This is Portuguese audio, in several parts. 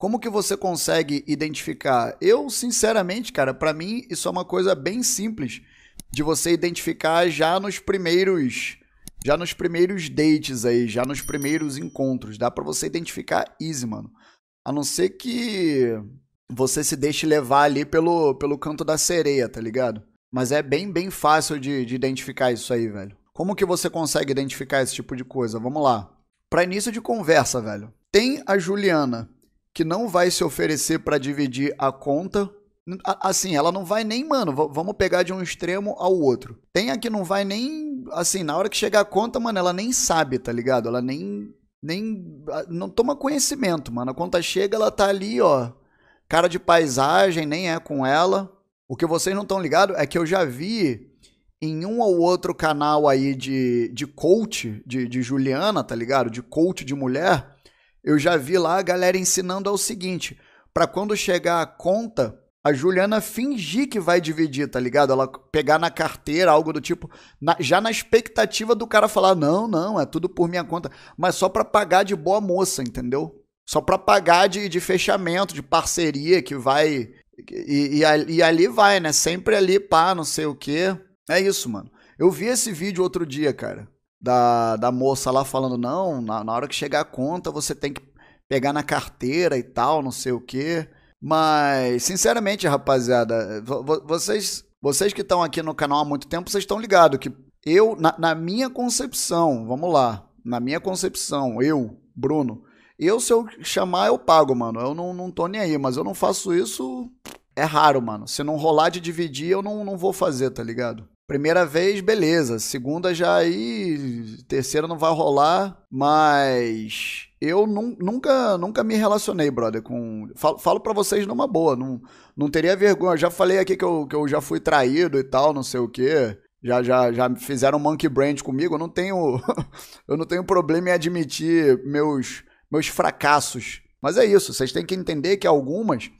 Como que você consegue identificar? Eu, sinceramente, cara, para mim isso é uma coisa bem simples de você identificar já nos primeiros já nos primeiros dates aí, já nos primeiros encontros, dá para você identificar easy, mano. A não ser que você se deixe levar ali pelo, pelo canto da sereia, tá ligado? Mas é bem, bem fácil de, de identificar isso aí, velho. Como que você consegue identificar esse tipo de coisa? Vamos lá. Para início de conversa, velho. Tem a Juliana, que não vai se oferecer para dividir a conta. Assim, ela não vai nem, mano, vamos pegar de um extremo ao outro. Tem a que não vai nem, assim, na hora que chegar a conta, mano, ela nem sabe, tá ligado? Ela nem, nem, não toma conhecimento, mano. A conta chega, ela tá ali, ó, cara de paisagem, nem é com ela. O que vocês não estão ligados é que eu já vi em um ou outro canal aí de, de coach, de, de Juliana, tá ligado? De coach de mulher, eu já vi lá a galera ensinando ao seguinte: para quando chegar a conta, a Juliana fingir que vai dividir, tá ligado? Ela pegar na carteira, algo do tipo, na, já na expectativa do cara falar: não, não, é tudo por minha conta, mas só pra pagar de boa moça, entendeu? Só pra pagar de, de fechamento, de parceria que vai. E, e, e ali vai, né? Sempre ali, pá, não sei o quê. É isso, mano. Eu vi esse vídeo outro dia, cara da, da moça lá falando, não, na, na hora que chegar a conta você tem que pegar na carteira e tal, não sei o quê. Mas, sinceramente, rapaziada, vocês, vocês que estão aqui no canal há muito tempo, vocês estão ligados que eu, na, na minha concepção, vamos lá, na minha concepção, eu, Bruno, eu se eu chamar eu pago, mano. Eu não, não tô nem aí, mas eu não faço isso é raro, mano. Se não rolar de dividir, eu não, não vou fazer, tá ligado? Primeira vez, beleza. Segunda já aí, terceira não vai rolar, mas eu nu nunca nunca me relacionei, brother, com falo, falo para vocês numa boa, não, não teria vergonha. já falei aqui que eu, que eu já fui traído e tal, não sei o quê. Já, já, já fizeram monkey brand comigo, eu não tenho eu não tenho problema em admitir meus meus fracassos. Mas é isso, vocês têm que entender que algumas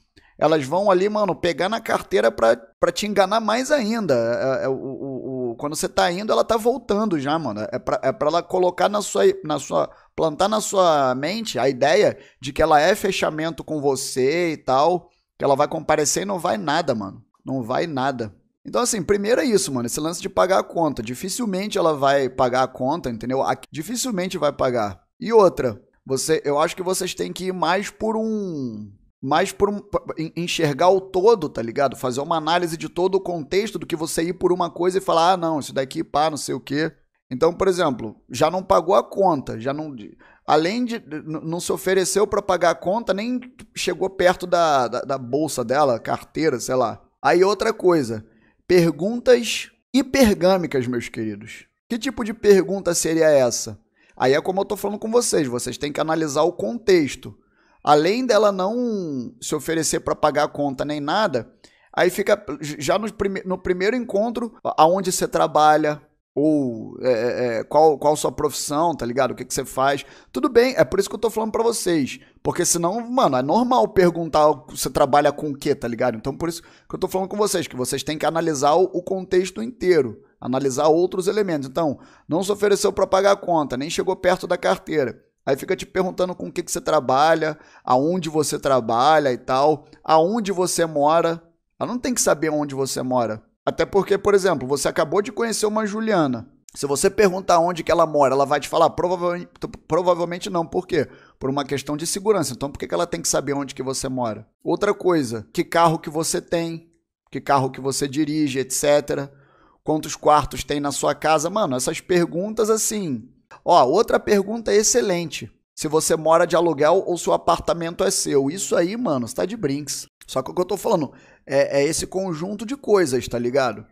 elas vão ali, mano, pegar na carteira para te enganar mais ainda. É, é, é, o, o, o quando você tá indo, ela tá voltando já, mano. É pra, é pra ela colocar na sua, na sua. plantar na sua mente a ideia de que ela é fechamento com você e tal. Que ela vai comparecer e não vai nada, mano. Não vai nada. Então, assim, primeiro é isso, mano. Esse lance de pagar a conta. Dificilmente ela vai pagar a conta, entendeu? Dificilmente vai pagar. E outra, você, eu acho que vocês têm que ir mais por um mas por um, enxergar o todo, tá ligado? Fazer uma análise de todo o contexto do que você ir por uma coisa e falar, ah, não, isso daqui, pá, não sei o quê. Então, por exemplo, já não pagou a conta, já não. Além de. não se ofereceu para pagar a conta, nem chegou perto da, da, da bolsa dela, carteira, sei lá. Aí outra coisa. Perguntas hipergâmicas, meus queridos. Que tipo de pergunta seria essa? Aí é como eu tô falando com vocês, vocês têm que analisar o contexto além dela não se oferecer para pagar a conta nem nada, aí fica já no, prime no primeiro encontro aonde você trabalha ou é, é, é, qual qual sua profissão, tá ligado? O que, que você faz? Tudo bem, é por isso que eu tô falando para vocês, porque senão, mano, é normal perguntar você trabalha com o quê, tá ligado? Então por isso que eu tô falando com vocês que vocês têm que analisar o, o contexto inteiro, analisar outros elementos. Então, não se ofereceu para pagar a conta, nem chegou perto da carteira Aí fica te perguntando com o que, que você trabalha, aonde você trabalha e tal, aonde você mora. Ela não tem que saber onde você mora. Até porque, por exemplo, você acabou de conhecer uma Juliana. Se você perguntar onde que ela mora, ela vai te falar provavelmente, provavelmente não. Por quê? Por uma questão de segurança. Então, por que, que ela tem que saber onde que você mora? Outra coisa, que carro que você tem, que carro que você dirige, etc. Quantos quartos tem na sua casa? Mano, essas perguntas assim, Ó, outra pergunta excelente. Se você mora de aluguel ou seu apartamento é seu. Isso aí, mano, está de brinks. Só que o que eu tô falando é, é esse conjunto de coisas, tá ligado?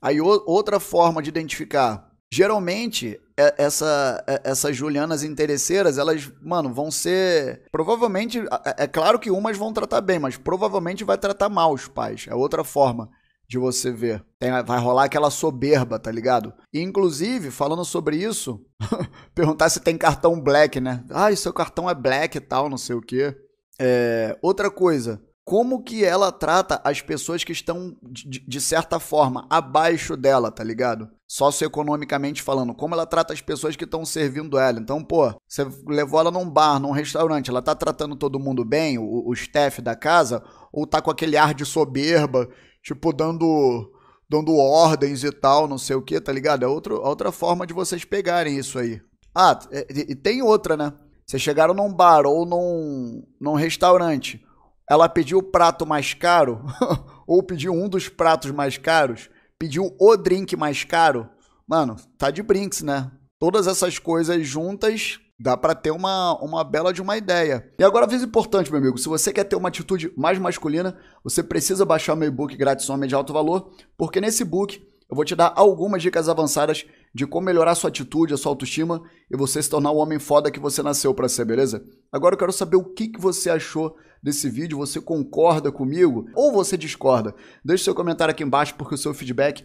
Aí o, outra forma de identificar. Geralmente, é, essa, é, essas Julianas interesseiras, elas, mano, vão ser. Provavelmente, é, é claro que umas vão tratar bem, mas provavelmente vai tratar mal os pais. É outra forma de você ver. Tem, vai rolar aquela soberba, tá ligado? inclusive, falando sobre isso, perguntar se tem cartão black, né? Ah, e seu cartão é black e tal, não sei o quê. É, outra coisa, como que ela trata as pessoas que estão, de, de certa forma, abaixo dela, tá ligado? Socioeconomicamente falando, como ela trata as pessoas que estão servindo ela. Então, pô, você levou ela num bar, num restaurante, ela tá tratando todo mundo bem, o, o staff da casa, ou tá com aquele ar de soberba tipo, dando dando ordens e tal, não sei o que, tá ligado? É outro, outra forma de vocês pegarem isso aí. Ah, é, e, e tem outra, né? Vocês chegaram num bar ou num, num restaurante, ela pediu o prato mais caro, ou pediu um dos pratos mais caros, pediu o drink mais caro, mano, tá de brinks, né? Todas essas coisas juntas Dá para ter uma, uma bela de uma ideia. E agora, aviso importante, meu amigo: se você quer ter uma atitude mais masculina, você precisa baixar meu e-book grátis Homem de Alto Valor, porque nesse book eu vou te dar algumas dicas avançadas de como melhorar sua atitude, a sua autoestima e você se tornar o homem foda que você nasceu para ser, beleza? Agora eu quero saber o que, que você achou desse vídeo, você concorda comigo ou você discorda? Deixe seu comentário aqui embaixo porque o seu feedback